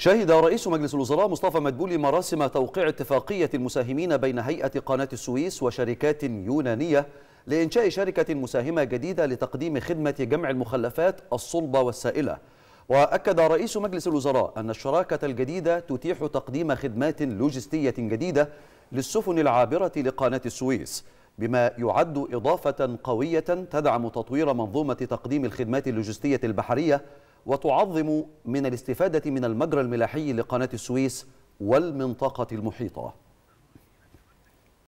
شهد رئيس مجلس الوزراء مصطفى مدبولي مراسم توقيع اتفاقية المساهمين بين هيئة قناة السويس وشركات يونانية لإنشاء شركة مساهمة جديدة لتقديم خدمة جمع المخلفات الصلبة والسائلة وأكد رئيس مجلس الوزراء أن الشراكة الجديدة تتيح تقديم خدمات لوجستية جديدة للسفن العابرة لقناة السويس بما يعد إضافة قوية تدعم تطوير منظومة تقديم الخدمات اللوجستية البحرية وتعظم من الاستفادة من المجرى الملاحي لقناة السويس والمنطقة المحيطة